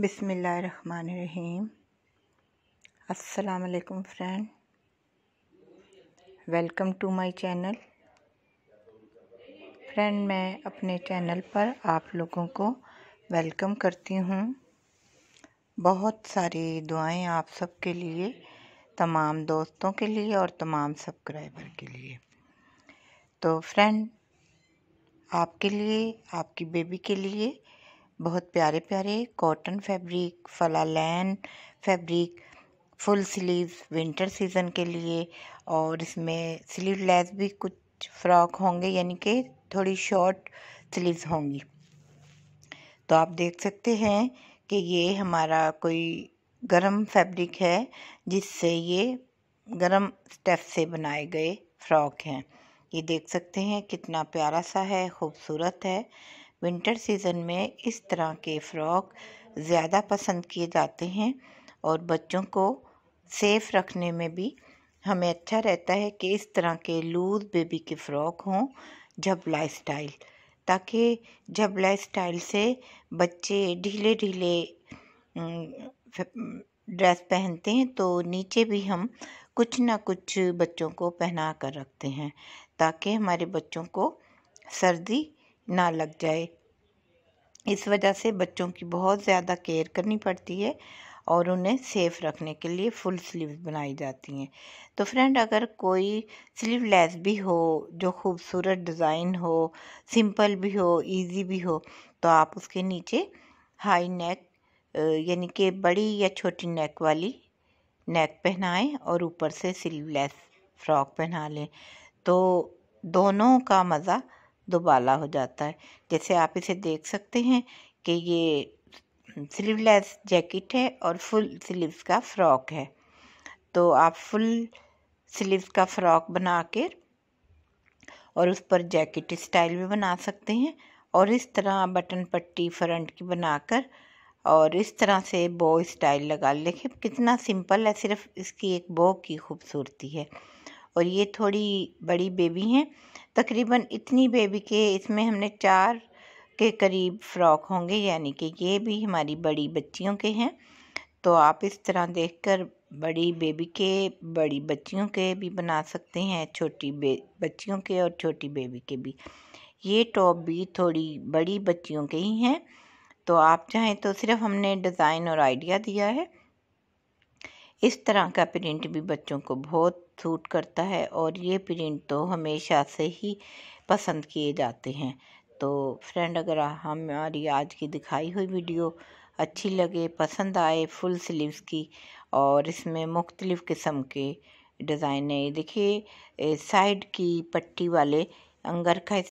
बिसमीम असलकम friend welcome to my channel friend मैं अपने चैनल पर आप लोगों को वेलकम करती हूँ बहुत सारी दुआएं आप सबके लिए तमाम दोस्तों के लिए और तमाम सब्सक्राइबर के लिए तो फ्रेंड आपके लिए आपकी बेबी के लिए बहुत प्यारे प्यारे कॉटन फैब्रिक फलालैन fabric full sleeve winter season के लिए और इसमें स्लीव लेस भी कुछ फ्रॉक होंगे यानी कि थोड़ी शॉर्ट स्लीव होंगी तो आप देख सकते हैं कि ये हमारा कोई गरम फैब्रिक है जिससे ये गरम स्टेप से बनाए गए फ्रॉक हैं ये देख सकते हैं कितना प्यारा सा है खूबसूरत है विंटर सीज़न में इस तरह के फ़्रॉक ज़्यादा पसंद किए जाते हैं और बच्चों को सेफ़ रखने में भी हमें अच्छा रहता है कि इस तरह के लूज बेबी के फ़्रॉक हों झबला स्टाइल ताकि झबला स्टाइल से बच्चे ढीले ढीले ड्रेस पहनते हैं तो नीचे भी हम कुछ ना कुछ बच्चों को पहना कर रखते हैं ताकि हमारे बच्चों को सर्दी ना लग जाए इस वजह से बच्चों की बहुत ज़्यादा केयर करनी पड़ती है और उन्हें सेफ़ रखने के लिए फुल स्लीव बनाई जाती हैं तो फ्रेंड अगर कोई लेस भी हो जो खूबसूरत डिज़ाइन हो सिंपल भी हो इजी भी हो तो आप उसके नीचे हाई नेक यानी कि बड़ी या छोटी नेक वाली नेक पहनाएं और ऊपर से लेस फ्रॉक पहना लें तो दोनों का मज़ा दुबाला हो जाता है जैसे आप इसे देख सकते हैं कि ये स्लीवलेस जैकेट है और फुल स्लीव्स का फ्रॉक है तो आप फुल स्लीव्स का फ्रॉक बना के और उस पर जैकेट स्टाइल भी बना सकते हैं और इस तरह बटन पट्टी फ्रंट की बनाकर और इस तरह से बो स्टाइल लगा देखिए कितना सिंपल है सिर्फ इसकी एक बो की खूबसूरती है और ये थोड़ी बड़ी बेबी हैं तकरीबन इतनी बेबी के इसमें हमने चार के करीब फ्रॉक होंगे यानी कि ये भी हमारी बड़ी बच्चियों के हैं तो आप इस तरह देखकर बड़ी बेबी के बड़ी बच्चियों के भी बना सकते हैं छोटी बच्चियों के और छोटी बेबी के भी ये टॉप भी थोड़ी बड़ी बच्चियों के ही हैं तो आप चाहें तो सिर्फ हमने डिज़ाइन और आइडिया दिया है इस तरह का प्रिंट भी बच्चों को बहुत सूट करता है और ये प्रिंट तो हमेशा से ही पसंद किए जाते हैं तो फ्रेंड अगर हमारी आज की दिखाई हुई वीडियो अच्छी लगे पसंद आए फुल स्लीव्स की और इसमें मुख्तलिफ़ किस्म के डिज़ाइने देखिए साइड की पट्टी वाले अंगर का